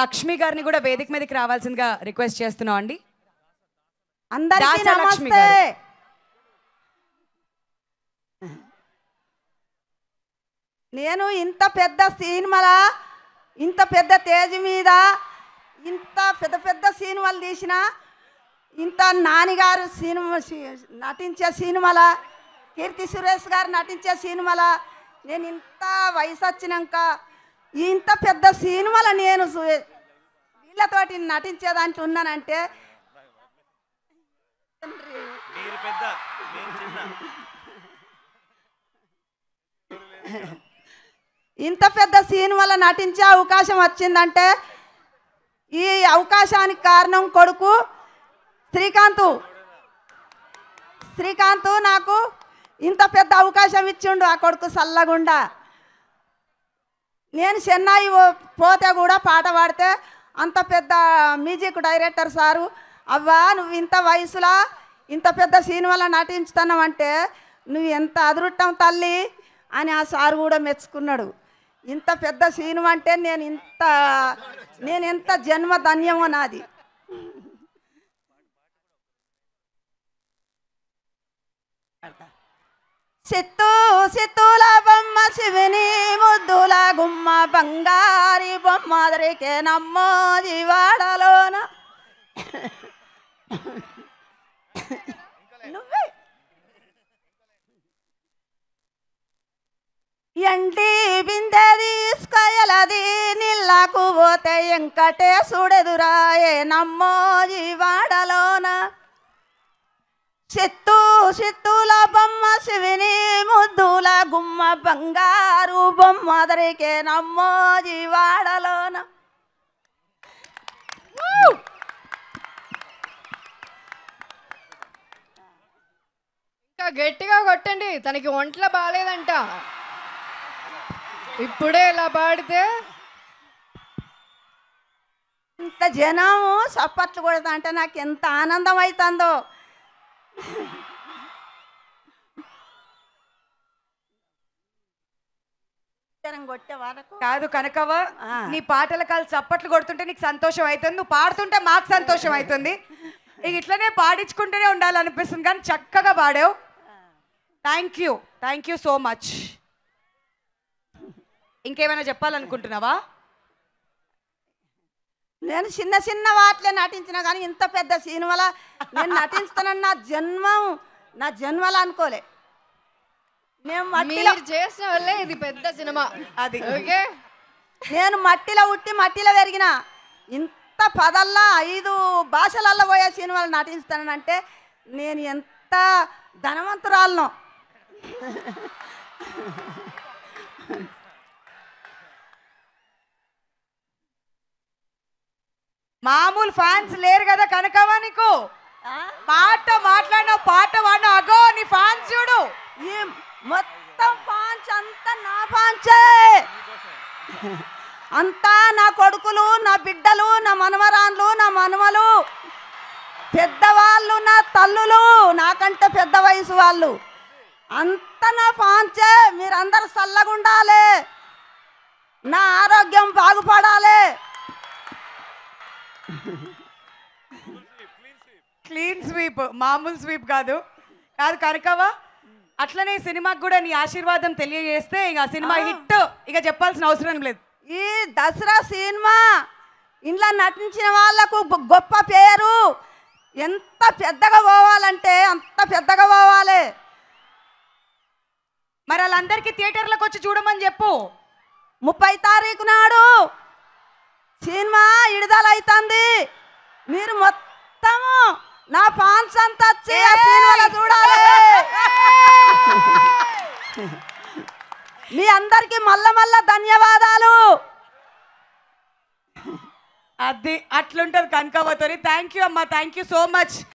లక్ష్మి గారిని కూడా వేదిక మీదకి రావాల్సిందిగా రిక్వెస్ట్ చేస్తున్నాం అండి అందరికీ నమస్తే నేను ఇంత పెద్ద సినిమాల ఇంత పెద్ద తేజ్ మీద ఇంత పెద్ద పెద్ద సినిమాలు తీసిన ఇంత నానిగారు సినిమా నటించే సినిమాల కీర్తి సురేష్ గారు నటించే సినిమాల నేను ఇంత వయసు వచ్చినాక ఇంత పెద్ద సినిమాలు నేను వీళ్ళతోటి నటించేదానికి ఉన్నానంటే ఇంత పెద్ద సినిమాలో నటించే అవకాశం వచ్చిందంటే ఈ అవకాశానికి కారణం కొడుకు శ్రీకాంత్ శ్రీకాంత్ నాకు ఇంత పెద్ద అవకాశం ఇచ్చిండు ఆ కొడుకు సల్లగుండా నేను చెన్నై పోతే కూడా పాట పాడితే అంత పెద్ద మ్యూజిక్ డైరెక్టర్ సారు అవ్వా నువ్వు ఇంత వయసులా ఇంత పెద్ద సినిమాలో నటించుతున్నావు అంటే నువ్వు ఎంత అదృష్టం తల్లి అని ఆ సారు కూడా మెచ్చుకున్నాడు ఇంత పెద్ద సినిమా అంటే నేను ఇంత నేను ఎంత జన్మ ధన్యమో నాది సిత్తు సిత్తుల బొమ్మ శివ బంగారి బొమ్మదరికే నమ్మో జీవాడలోన నువ్వే ఎండి బిందె తీసుకయలది నిల్లకు పోతే ఎంకటే సుడెదురాయే నమ్మోది వాడలోన చెత్తు చిత్తూల బొమ్మ శివిని ముద్దుల గుమ్మ బంగారు బొమ్మ దరికే నమ్మో జీవాడలోన ఇంకా గట్టిగా కొట్టండి తనకి ఒంట్లో బాగాలేదంట ఇప్పుడే ఇలా పాడితే ఇంత జనము చప్పట్లు కొడతా అంటే నాకు ఎంత ఆనందం అవుతుందో కాదు కనకవ నీ పాటల కాలు చప్పట్లు కొడుతుంటే నీకు సంతోషం అవుతుంది నువ్వు పాడుతుంటే మాకు సంతోషం అవుతుంది ఇక ఇట్లనే పాడించుకుంటూనే ఉండాలనిపిస్తుంది కానీ చక్కగా పాడావు thank you thank you so much ఇంకేమైనా చెప్పాలనుకుంటున్నావా నేను చిన్న చిన్న వాటిలే నటించిన కానీ ఇంత పెద్ద సినిమాల నేను నటిస్తానని నా జన్మం నా జన్మలా అనుకోలే నేను మట్టిలో చేసిన వల్లే ఇది పెద్ద సినిమా అది నేను మట్టిలో ఉట్టి మట్టిలో పెరిగిన ఇంత పదల్లా ఐదు భాషలల్లో పోయే సినిమాలు నటిస్తానంటే నేను ఎంత ధనవంతురాలను మామూలు ఫ్యాన్స్ లేరు కదా కనకవా నీకు పాట మాట్లాడినా పాట వాడిన అగో నీ ఫ్యాన్స్ చూడు మొత్తం ఫాన్స్ అంతా నా ఫ్యాన్సే అంతా నా కొడుకులు నా బిడ్డలు నా మనమరాన్లు నా మనమలు పెద్దవాళ్ళు నా తల్లులు నాకంటే పెద్ద వయసు వాళ్ళు అంత నా పాంచే మీరందరు చల్లగుండాలి నా ఆరోగ్యం క్లీన్ స్వీప్ మామూలు స్వీప్ కాదు కాదు కనకవా అట్లనే సినిమాకి కూడా నీ ఆశీర్వాదం తెలియజేస్తే ఇక సినిమా హిట్ ఇక చెప్పాల్సిన అవసరం లేదు ఈ దసరా సినిమా ఇంట్లో నటించిన వాళ్ళకు గొప్ప పేరు ఎంత పెద్దగా పోవాలంటే అంత పెద్దగా పోవాలి మరి వాళ్ళందరికీ థియేటర్లకు వచ్చి చూడమని చెప్పు ముప్పై తారీఖు నాడు సినిమా విడుదల అవుతుంది మీరు మొత్తం నా ఫాన్స్ అంతా చూడాలి మీ అందరికి మల్ల మల్ల ధన్యవాదాలు అది అట్లుంటది కనకవ్వతో థ్యాంక్ యూ అమ్మా థ్యాంక్ యూ సో మచ్